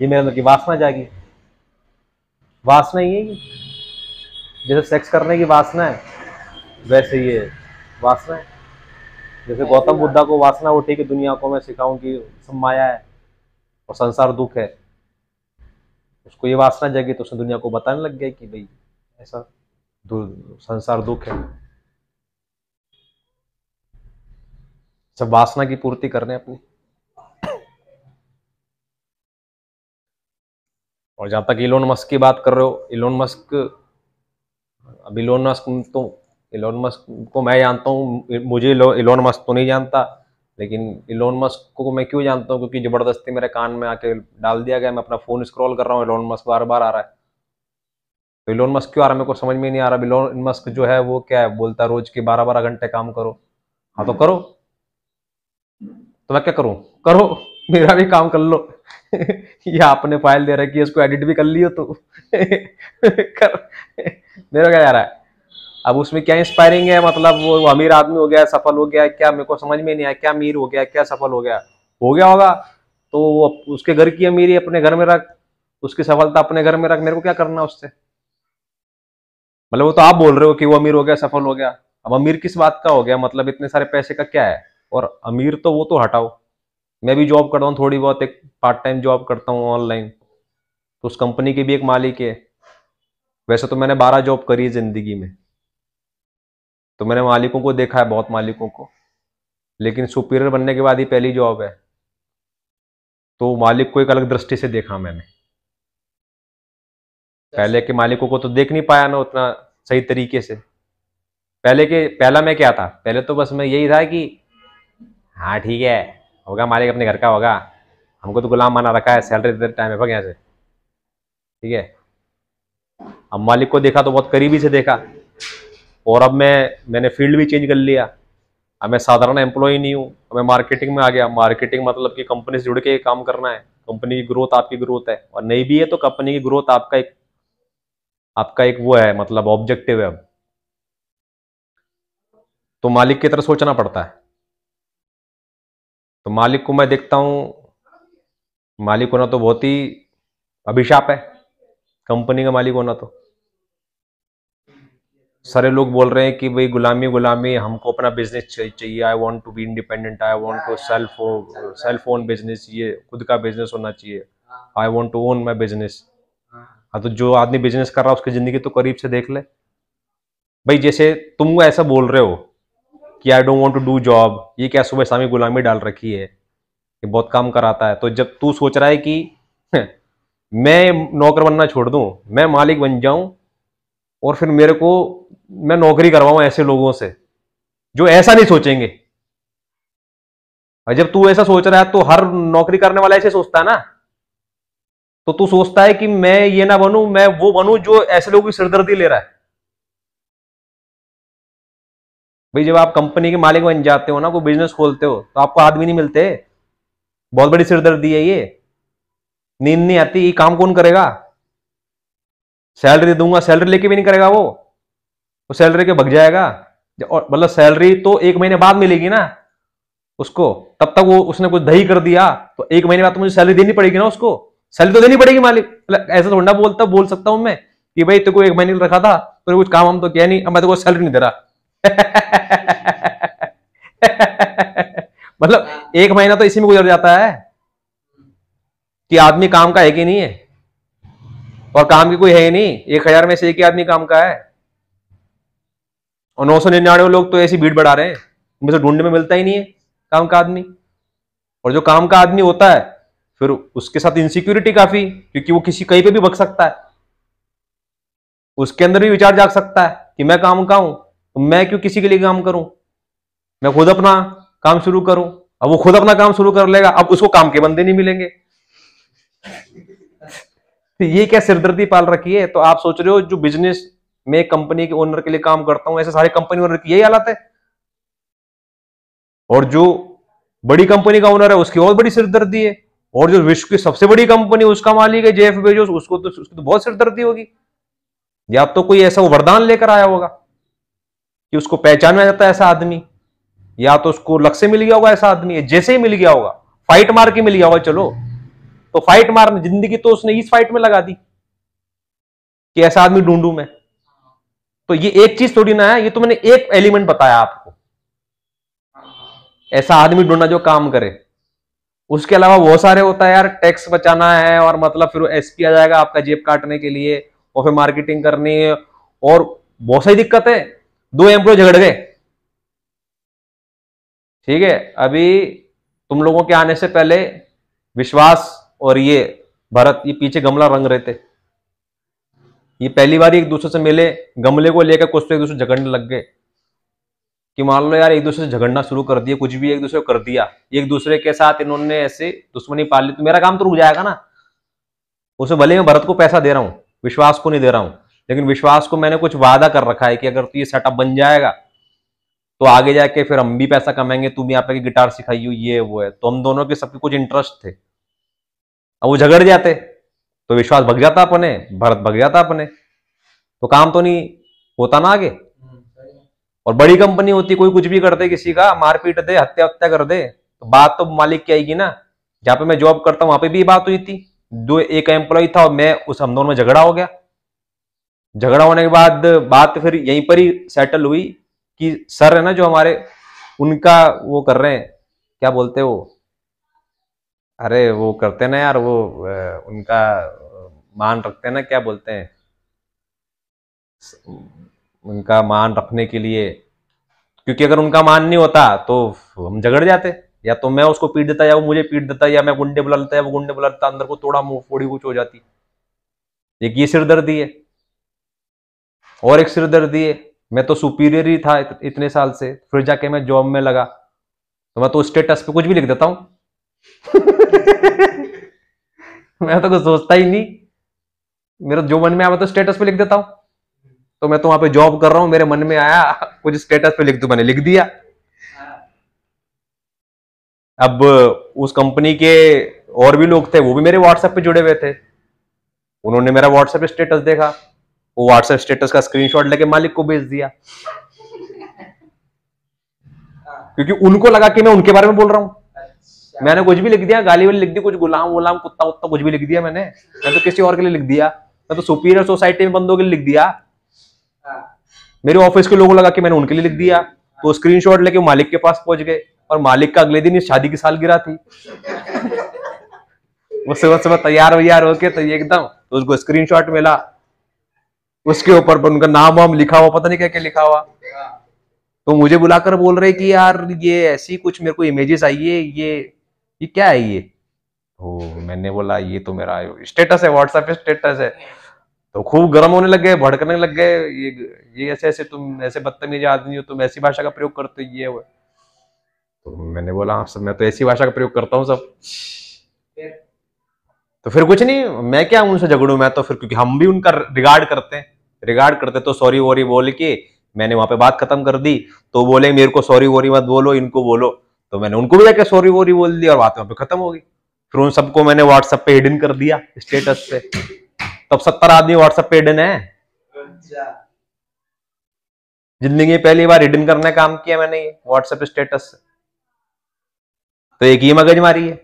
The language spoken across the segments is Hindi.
ये मेरे अंदर की वासना जागी वासना ही है ये जैसे सेक्स करने की वासना है वैसे ये वासना है जैसे गौतम बुद्धा को वासना उठी कि दुनिया को मैं सिखाऊं कि सब माया है और संसार दुख है उसको ये वासना जगी तो उसने दुनिया को बताने लग गया कि भाई ऐसा संसार दुख है सब वासना की पूर्ति करने अपनी और जहाँ तक इलोन मस्क की बात कर रहे हो इलोन मस्क अब इलोन मस्क तो इलोन मस्क को मैं जानता हूँ मुझे इलोन मस्क तो नहीं जानता लेकिन इलोन मस्क को मैं क्यों जानता हूँ क्योंकि ज़बरदस्ती मेरे कान में आके डाल दिया गया मैं अपना फ़ोन स्क्रॉल कर रहा हूँ इलोन मस्क बार बार आ रहा है तो इलोन मस्क क्यों आ रहा है मेरे को समझ में नहीं आ रहा इलोन मस्क जो है वो क्या है बोलता है रोज के बारह बारह घंटे काम करो हाँ तो करो तो मैं क्या करूँ करो मेरा भी काम कर लो या आपने फाइल दे रखी है उसको एडिट भी कर लियो तो कर मेरा क्या जा रहा है अब उसमें क्या इंस्पायरिंग है मतलब वो अमीर आदमी हो गया सफल हो गया क्या मेरे को समझ में नहीं आया क्या अमीर हो गया क्या सफल हो गया हो गया होगा तो उसके घर की अमीरी अपने घर में रख उसकी सफलता अपने घर में रख मेरे को क्या करना उससे मतलब वो तो आप बोल रहे हो कि वो अमीर हो गया सफल हो गया अब अमीर किस बात का हो गया मतलब इतने सारे पैसे का क्या है और अमीर तो वो तो हटाओ मैं भी जॉब करता हूँ थोड़ी बहुत एक पार्ट टाइम जॉब करता हूँ ऑनलाइन तो उस कंपनी के भी एक मालिक है वैसे तो मैंने बारह जॉब करी है ज़िंदगी में तो मैंने मालिकों को देखा है बहुत मालिकों को लेकिन सुपीरियर बनने के बाद ही पहली जॉब है तो मालिक को एक अलग दृष्टि से देखा मैंने पहले के मालिकों को तो देख नहीं पाया ना उतना सही तरीके से पहले के पहला मैं क्या था पहले तो बस मैं यही था कि हाँ ठीक है होगा मालिक अपने घर का होगा हमको तो गुलाम माना रखा है सैलरी देते टाइम है यहाँ से ठीक है अब मालिक को देखा तो बहुत करीबी से देखा और अब मैं मैंने फील्ड भी चेंज कर लिया अब मैं साधारण एम्प्लॉय नहीं हूँ अब मैं मार्केटिंग में आ गया मार्केटिंग मतलब कि कंपनी से जुड़ के काम करना है कंपनी की ग्रोथ आपकी ग्रोथ है और नहीं भी है तो कंपनी की ग्रोथ आपका एक आपका एक वो है मतलब ऑब्जेक्टिव है अब तो मालिक की तरह सोचना पड़ता है तो मालिक को मैं देखता हूँ मालिक होना तो बहुत ही अभिशाप है कंपनी का मालिक होना तो सारे लोग बोल रहे हैं कि भाई गुलामी गुलामी हमको अपना बिजनेस चाहिए I want to be independent I want to self self own business ये खुद का बिजनेस होना चाहिए I want to own my business हाँ तो जो आदमी बिजनेस कर रहा है उसकी जिंदगी तो करीब से देख ले भाई जैसे तुम ऐसा बोल रहे हो कि I don't want to do job ये क्या सुबह शामी गुलामी डाल रखी है ये बहुत काम कराता है तो जब तू सोच रहा है कि हम्म, मैं नौकर बनना छोड़ दूं मैं मालिक बन जाऊं और फिर मेरे को मैं नौकरी करवाऊं ऐसे लोगों से जो ऐसा नहीं सोचेंगे जब तू ऐसा सोच रहा है तो हर नौकरी करने वाला ऐसे सोचता है ना तो तू सोचता है कि मैं ये ना बनू मैं वो बनू जो ऐसे लोगों की सिरदर्दी ले रहा है भाई जब आप कंपनी के मालिक बन जाते हो ना कोई बिजनेस खोलते हो तो आपको आदमी नहीं मिलते बहुत बड़ी सिरदर्दी है ये नींद नहीं आती ये काम कौन करेगा सैलरी दूंगा सैलरी लेके भी नहीं करेगा वो वो सैलरी के भग जाएगा और मतलब सैलरी तो एक महीने बाद मिलेगी ना उसको तब तक वो उसने कुछ दही कर दिया तो एक महीने बाद तो मुझे सैलरी देनी पड़ेगी ना उसको सैलरी तो देनी पड़ेगी मालिक मतलब ऐसा थोड़ा बोलता बोल सकता हूं मैं कि भाई तेरे एक महीने रखा था तो कुछ काम हम तो किया नहीं अब मैं तो सैलरी नहीं दे रहा मतलब एक महीना तो इसी में गुजर जाता है कि आदमी काम का है कि नहीं है और काम की कोई है ही नहीं एक हजार में से एक ही आदमी काम का है और नौ सौ निन्यानवे लोग तो ऐसी भीड़ बढ़ा रहे हैं उनमें से ढूंढने में मिलता ही नहीं है काम का आदमी और जो काम का आदमी होता है फिर उसके साथ इनसिक्योरिटी काफी क्योंकि वो किसी कहीं पे भी बक सकता है उसके अंदर भी विचार जाग सकता है कि मैं काम का हूं तो मैं क्यों किसी के लिए काम करूं मैं खुद अपना काम शुरू करूं अब वो खुद अपना काम शुरू कर लेगा अब उसको काम के बंदे नहीं मिलेंगे तो ये क्या सिरदर्दी पाल रखी है तो आप सोच रहे हो जो बिजनेस में कंपनी के ओनर के लिए काम करता हूं ऐसे सारे कंपनी ओनर की यही हालत है और जो बड़ी कंपनी का ओनर है उसकी और बड़ी सिरदर्दी है और जो विश्व की सबसे बड़ी कंपनी उसका मालिक है जेएफ बेजोस उसको तो उसकी तो बहुत सिरदर्दी होगी या तो कोई ऐसा वरदान लेकर आया होगा कि उसको पहचाना जाता है ऐसा आदमी या तो उसको लक्ष्य मिल गया होगा ऐसा आदमी जैसे ही मिल गया होगा फाइट मार के मिल गया होगा चलो तो फाइट मारने जिंदगी तो उसने इस फाइट में लगा दी कि ऐसा आदमी ढूंढू मैं तो ये एक चीज थोड़ी ना है ये तो मैंने एक एलिमेंट बताया आपको ऐसा आदमी ढूंढना जो काम करे उसके अलावा बहुत सारे होता है यार टैक्स बचाना है और मतलब फिर एसपी आ जाएगा आपका जेब काटने के लिए और फिर मार्केटिंग करनी है और बहुत सारी दिक्कत है दो एम्प्लॉय झगड़ गए ठीक है अभी तुम लोगों के आने से पहले विश्वास और ये भरत ये पीछे गमला रंग रहे थे ये पहली बार एक दूसरे से मिले गमले को लेकर कुछ तो एक दूसरे झगड़ने लग गए कि मान लो यार एक दूसरे से झगड़ना शुरू कर दिया कुछ भी एक दूसरे को कर दिया एक दूसरे के साथ इन्होंने ऐसे दुश्मनी पाल ली तो मेरा काम तो रुक जाएगा ना उसे भले मैं भरत को पैसा दे रहा हूं विश्वास को नहीं दे रहा हूं लेकिन विश्वास को मैंने कुछ वादा कर रखा है कि अगर तू ये सेटअप बन जाएगा तो आगे जाके फिर हम भी पैसा कमाएंगे तुम यहाँ पे गिटार सिखाइयो ये वो है तो हम दोनों के सबके कुछ इंटरेस्ट थे अब वो झगड़ जाते तो विश्वास भग जाता अपने भरत भग जाता अपने तो काम तो नहीं होता ना आगे हम्म, और बड़ी कंपनी होती कोई कुछ भी कर दे किसी का मारपीट दे हत्या हत्या कर दे तो बात तो मालिक की आएगी ना जहाँ पे मैं जॉब करता हूँ वहां पे भी बात हुई थी दो एक एम्प्लॉय था और मैं उस हम दोनों में झगड़ा हो गया झगड़ा होने के बाद बात फिर यहीं पर ही सेटल हुई कि सर है ना जो हमारे उनका वो कर रहे हैं क्या बोलते वो अरे वो करते ना यार वो उनका मान रखते ना क्या बोलते हैं उनका मान रखने के लिए क्योंकि अगर उनका मान नहीं होता तो हम झगड़ जाते या तो मैं उसको पीट देता या वो मुझे पीट देता या मैं गुंडे बुला लेता या वो गुंडे बुला लेता अंदर को थोड़ा मुंह फोड़ी कुछ हो जाती एक ये सिरदर्दी है और एक सिरदर्द दिए मैं तो सुपीरियर ही था इतने साल से फिर जाके मैं जॉब में लगा तो मैं तो स्टेटस पे कुछ भी लिख देता हूँ मैं तो कुछ सोचता ही नहीं मेरा जो मन में आया तो स्टेटस पे लिख देता हूँ तो मैं तो वहां पे जॉब कर रहा हूं मेरे मन में आया कुछ स्टेटस पे लिख दू मैंने लिख दिया अब उस कंपनी के और भी लोग थे वो भी मेरे व्हाट्सएप पे जुड़े हुए थे उन्होंने मेरा व्हाट्सएप स्टेटस देखा वो व्हाट्सएप स्टेटस का स्क्रीनशॉट लेके मालिक को भेज दिया क्योंकि उनको लगा कि मैं उनके बारे में बोल रहा हूँ अच्छा। मैंने कुछ भी लिख दिया गाली वाली लिख दी कुछ गुलाम वुलाम कुत्ता उत्ता कुछ भी लिख दिया मैंने मैं तो किसी और के लिए लिख दिया मैं तो सुपीरियर सोसाइटी में बंदों के लिए लिख दिया हाँ। मेरे ऑफिस के लोगों लगा कि मैंने उनके लिए लिख दिया तो शॉट लेके मालिक के पास पहुंच गए और मालिक का अगले दिन शादी की साल गिरा थी वो सुबह सुबह तैयार वैयार होके तो एकदम तो उसको स्क्रीनशॉट मिला उसके ऊपर उनका नाम वाम लिखा हुआ पता नहीं क्या क्या लिखा हुआ तो मुझे बुलाकर बोल रहे कि यार ये ऐसी कुछ मेरे को इमेजेस आई है ये ये क्या है ये ओ तो मैंने बोला ये तो मेरा स्टेटस है व्हाट्सएप पे स्टेटस है तो खूब गर्म होने लग गए भड़कने लग गए ये ये ऐसे ऐसे तुम ऐसे बदतमीज आदमी हो तुम ऐसी भाषा का प्रयोग करते हो ये वो तो मैंने बोला हाँ, सब मैं तो ऐसी भाषा का प्रयोग करता हूँ सब तो फिर कुछ नहीं मैं क्या उनसे झगड़ू मैं तो फिर क्योंकि हम भी उनका रिगार्ड करते हैं रिगार्ड करते तो सॉरी वोरी बोल के मैंने वहां पे बात खत्म कर दी तो बोले मेरे को सॉरी वोरी मत बोलो इनको बोलो तो मैंने उनको भी जाकर सॉरी वोरी बोल दी और बात वहां पे खत्म हो गई फिर उन सबको मैंने व्हाट्सएप पे हिडन कर दिया स्टेटस पे तब सत्तर आदमी व्हाट्सएप पे हिडन है अच्छा। जिंदगी पहली बार हिडन करने काम किया मैंने ये व्हाट्सएप स्टेटस तो एक ये मगजमारी है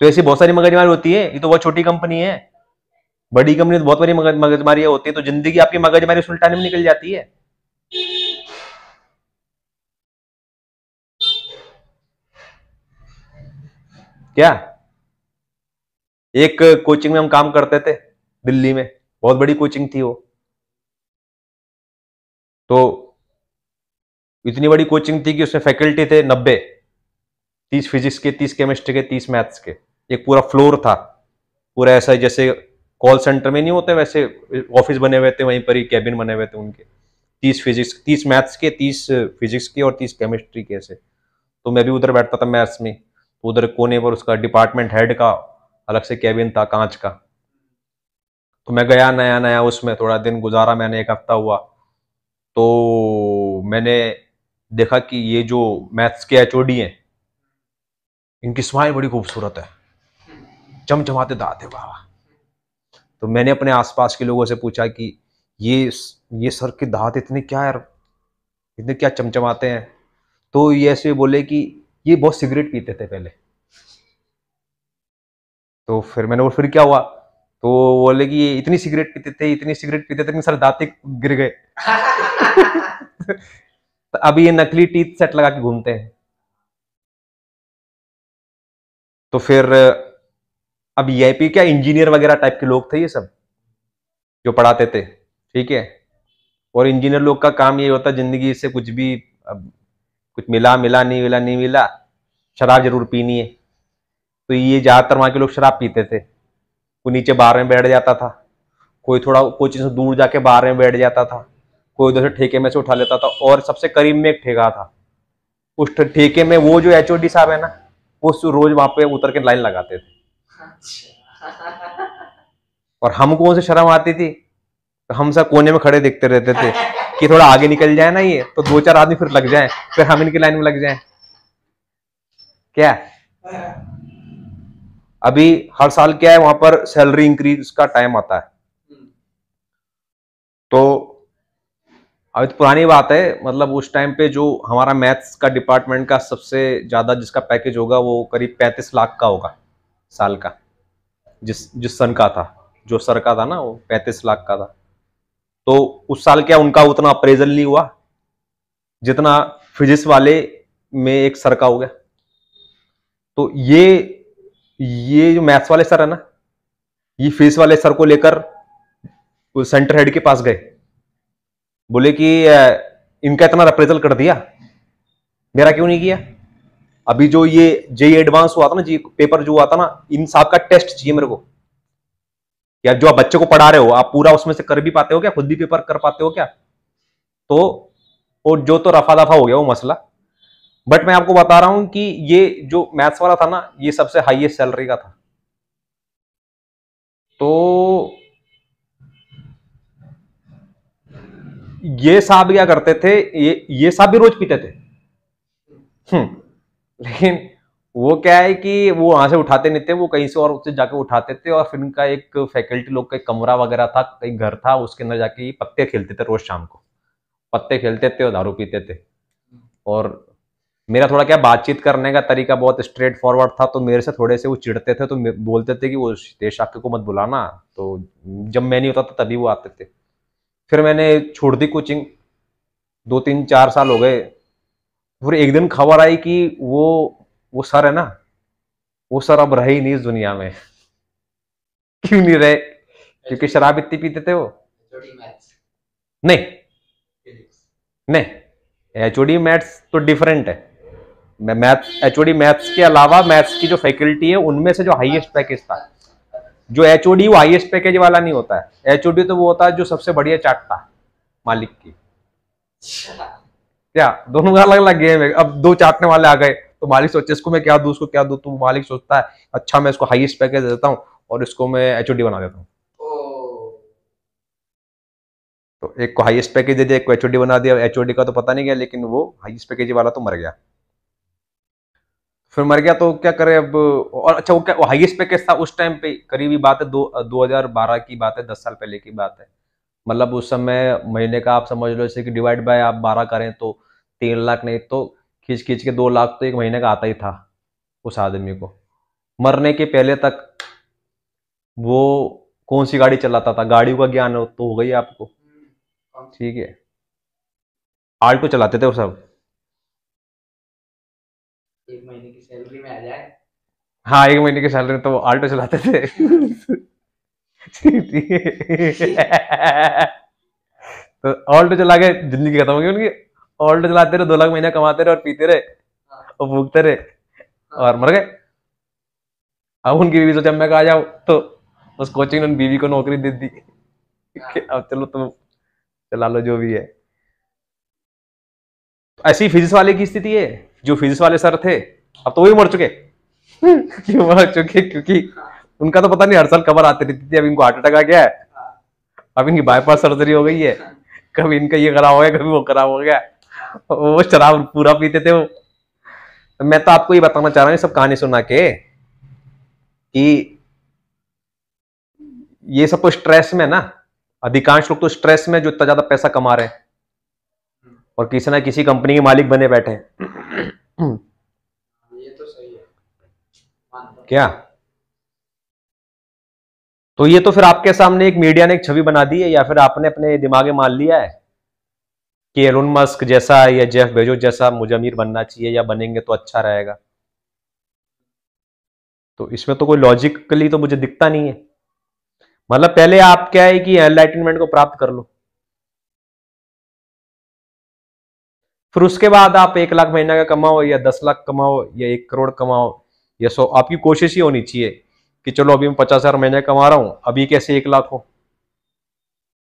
तो ऐसी बहुत सारी मगजमारी होती है ये तो बहुत छोटी कंपनी है बड़ी कंपनी तो बहुत बड़ी मगज मगजमारियां होती है तो जिंदगी आपकी मगजमारी सुलटाने में निकल जाती है क्या एक कोचिंग में हम काम करते थे दिल्ली में बहुत बड़ी कोचिंग थी वो तो इतनी बड़ी कोचिंग थी कि उसमें फैकल्टी थे नब्बे तीस फिजिक्स के तीस केमिस्ट्री के तीस मैथ्स के एक पूरा फ्लोर था पूरा ऐसा जैसे कॉल सेंटर में नहीं होते वैसे ऑफिस बने हुए थे वहीं पर ही कैबिन बने हुए थे उनके तीस फिजिक्स तीस मैथ्स के तीस फिजिक्स के और तीस केमिस्ट्री के ऐसे तो मैं भी उधर बैठता था मैथ्स में तो उधर कोने पर उसका डिपार्टमेंट हेड का अलग से कैबिन था कांच का तो मैं गया नया नया उसमें थोड़ा दिन गुजारा मैंने एक हफ्ता हुआ तो मैंने देखा कि ये जो मैथ्स के एच है इनकी स्माइल बड़ी खूबसूरत है चमचमाते दाते बाबा वाह तो मैंने अपने आसपास के लोगों से पूछा कि ये ये सर के दांत इतने क्या यार इतने क्या चमचमाते हैं तो ये ऐसे बोले कि ये बहुत सिगरेट पीते थे पहले तो फिर मैंने वो फिर क्या हुआ तो बोले कि ये इतनी सिगरेट पीते थे इतनी सिगरेट पीते थे इतने सारे दांते गिर गए तो अभी ये नकली टीथ सेट लगा के घूमते हैं तो फिर अब पी e क्या इंजीनियर वगैरह टाइप के लोग थे ये सब जो पढ़ाते थे ठीक है और इंजीनियर लोग का काम ये होता जिंदगी से कुछ भी अब कुछ मिला मिला नहीं मिला नहीं मिला शराब जरूर पीनी है तो ये ज़्यादातर वहाँ के लोग शराब पीते थे कोई नीचे बार में बैठ जाता था कोई थोड़ा कोचिंग से दूर जाके बार में बैठ जाता था कोई उधर से ठेके में से उठा लेता था और सबसे करीब में एक ठेका था उस ठेके में वो जो एच साहब है ना वो रोज़ वहाँ पे उतर के लाइन लगाते थे और कौन से शर्म आती थी तो हम सब कोने में खड़े देखते रहते थे कि थोड़ा आगे निकल जाए ना ये तो दो चार आदमी फिर लग जाए फिर हम इनकी लाइन में लग जाए क्या अभी हर साल क्या है वहां पर सैलरी इंक्रीज का टाइम आता है तो अभी तो पुरानी बात है मतलब उस टाइम पे जो हमारा मैथ्स का डिपार्टमेंट का सबसे ज्यादा जिसका पैकेज होगा वो करीब पैंतीस लाख का होगा साल का जिस जिस सन का था जो सर का था ना वो पैंतीस लाख का था तो उस साल क्या उनका उतना अप्रेजल नहीं हुआ जितना फिजिक्स वाले में एक सर का हो गया तो ये ये जो मैथ्स वाले सर है ना ये फिजिक्स वाले सर को लेकर सेंटर हेड के पास गए बोले कि इनका इतना रिप्रेजल कर दिया मेरा क्यों नहीं किया अभी जो ये जेई एडवांस e हुआ था ना जी पेपर e जो हुआ था ना इन साहब का टेस्ट चाहिए मेरे को या जो आप बच्चे को पढ़ा रहे हो आप पूरा उसमें से कर भी पाते हो क्या खुद भी पेपर कर पाते हो क्या तो और जो तो रफा दफा हो गया वो मसला बट मैं आपको बता रहा हूं कि ये जो मैथ्स वाला था ना ये सबसे हाईएस्ट सैलरी का था तो ये साहब क्या करते थे ये ये साहब भी रोज पीते थे हम्म लेकिन वो क्या है कि वो वहां से उठाते नहीं थे वो कहीं से और उससे जाके उठाते थे और फिर इनका एक फैकल्टी लोग का एक कमरा वगैरह था कहीं घर था उसके अंदर जाके पत्ते खेलते थे रोज शाम को पत्ते खेलते थे और दारू पीते थे और मेरा थोड़ा क्या बातचीत करने का तरीका बहुत स्ट्रेट फॉरवर्ड था तो मेरे से थोड़े से वो चिढ़ते थे तो बोलते थे कि वो देश आके को मत बुलाना तो जब मैं नहीं होता था तो तभी वो आते थे फिर मैंने छोड़ दी कोचिंग दो तीन चार साल हो गए फिर एक दिन खबर आई कि वो वो सर है ना वो सर अब रहे ही नहीं इस दुनिया में क्यों नहीं रहे क्योंकि शराब इतनी पीते थे वो नहीं नहीं एचओडी मैथ्स तो डिफरेंट है मैथ्स एचओडी मैथ्स के अलावा मैथ्स की जो फैकल्टी है उनमें से जो हाईएस्ट पैकेज था जो एचओडी वो हाईएस्ट पैकेज वाला नहीं होता है एचओडी तो वो होता है जो सबसे बढ़िया चाटता है मालिक की अच्छा। क्या दोनों का अलग अलग गेम है अब दो चाटने वाले आ गए तो मालिक सोचे इसको मैं क्या दू उसको क्या दू तो मालिक सोचता है अच्छा मैं इसको हाईएस्ट पैकेज देता हूँ और इसको मैं एच बना देता हूँ तो एक को हाईएस्ट पैकेज दे दिया एक को एच बना दिया एच का तो पता नहीं गया लेकिन वो हाईएस्ट पैकेज वाला तो मर गया फिर मर गया तो क्या करे अब और अच्छा वो क्या हाइएस्ट हाईएस्ट पैकेज था उस टाइम पे करीबी बात है दो बारह की बात है दस साल पहले की बात है मतलब उस समय महीने का आप समझ लो जैसे कि डिवाइड बाय आप बारह करें तो तीन लाख नहीं तो खींच खींच के दो लाख तो एक महीने का आता ही था उस आदमी को मरने के पहले तक वो कौन सी गाड़ी चलाता था गाड़ियों का ज्ञान तो हो गई आपको ठीक है आल्टो चलाते थे वो सब एक महीने की सैलरी में आ जाए हाँ एक महीने की सैलरी तो वो आल्टो चलाते थे तो ऑल्ट तो चला के जिंदगी खत्म हो गई उनकी ऑल्ट तो चलाते रहे दो लाख महीना कमाते रहे और पीते रहे और भूखते रहे और मर गए अब उनकी बीवी सोचा मैं कहा जाऊ तो उस कोचिंग ने बीवी को नौकरी दे दी अब चलो तुम चला लो जो भी है ऐसी फिजिक्स वाले की स्थिति है जो फिजिक्स वाले सर थे अब तो वही मर चुके क्यों मर चुके क्योंकि उनका तो पता नहीं हर साल खबर आती रहती थी अब इनको हार्ट अटैक आ गया है हाँ। अब इनकी बाईपास सर्जरी हो गई है कभी इनका ये खराब हो गया कभी वो खराब हो गया वो शराब पूरा पीते थे वो मैं तो आपको ये बताना चाह रहा हूँ सब कहानी सुना के कि ये सब तो स्ट्रेस में ना अधिकांश लोग तो स्ट्रेस में जो इतना ज्यादा पैसा कमा रहे हैं और किसी ना किसी कंपनी के मालिक बने बैठे हैं ये तो सही है क्या तो ये तो फिर आपके सामने एक मीडिया ने एक छवि बना दी है या फिर आपने अपने दिमाग में मान लिया है कि एलोन मस्क जैसा या जेफ बेजो जैसा मुझे अमीर बनना चाहिए या बनेंगे तो अच्छा रहेगा तो इसमें तो कोई लॉजिकली तो मुझे दिखता नहीं है मतलब पहले आप क्या है कि एनलाइटनमेंट को प्राप्त कर लो फिर उसके बाद आप एक लाख महीना का कमाओ या दस लाख कमाओ या एक करोड़ कमाओ या सो आपकी कोशिश ही होनी चाहिए कि चलो अभी मैं पचास हज़ार महीने कमा रहा हूँ अभी कैसे एक लाख हो